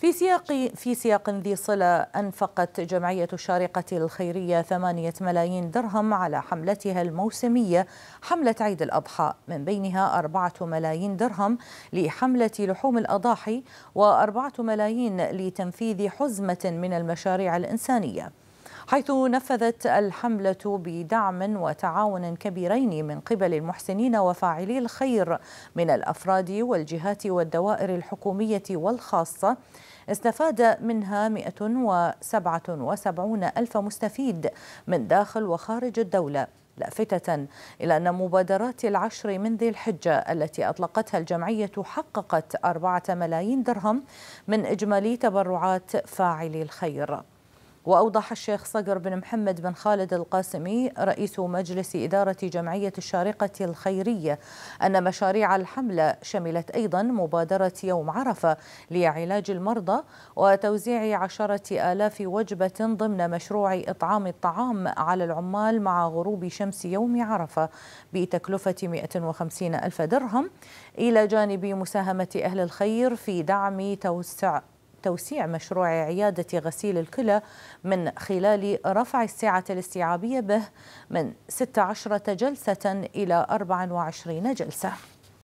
في سياق في سياق ذي صلة أنفقت جمعية الشارقة الخيرية ثمانية ملايين درهم على حملتها الموسمية حملة عيد الأضحى من بينها أربعة ملايين درهم لحملة لحوم الأضاحي وأربعة ملايين لتنفيذ حزمة من المشاريع الإنسانية حيث نفذت الحملة بدعم وتعاون كبيرين من قبل المحسنين وفاعلي الخير من الأفراد والجهات والدوائر الحكومية والخاصة استفاد منها 177 ألف مستفيد من داخل وخارج الدولة لافتة إلى أن مبادرات العشر من ذي الحجة التي أطلقتها الجمعية حققت أربعة ملايين درهم من إجمالي تبرعات فاعلي الخير وأوضح الشيخ صقر بن محمد بن خالد القاسمي رئيس مجلس إدارة جمعية الشارقة الخيرية أن مشاريع الحملة شملت أيضا مبادرة يوم عرفة لعلاج المرضى وتوزيع عشرة آلاف وجبة ضمن مشروع إطعام الطعام على العمال مع غروب شمس يوم عرفة بتكلفة 150 ألف درهم إلى جانب مساهمة أهل الخير في دعم توسع توسيع مشروع عيادة غسيل الكلى من خلال رفع السعة الاستيعابية به من 16 جلسة إلى 24 جلسة